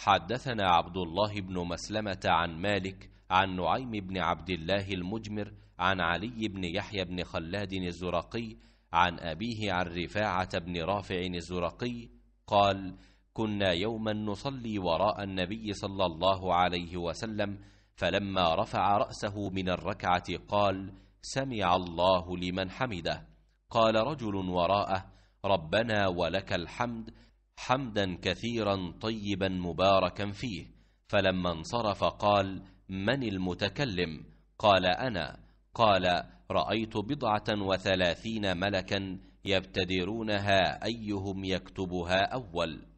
حدثنا عبد الله بن مسلمة عن مالك عن نعيم بن عبد الله المجمر عن علي بن يحيى بن خلاد الزرقي عن أبيه عن رفاعة بن رافع الزرقي قال كنا يوما نصلي وراء النبي صلى الله عليه وسلم فلما رفع رأسه من الركعة قال سمع الله لمن حمده قال رجل وراءه ربنا ولك الحمد حمدا كثيرا طيبا مباركا فيه فلما انصرف قال من المتكلم قال انا قال رايت بضعه وثلاثين ملكا يبتدرونها ايهم يكتبها اول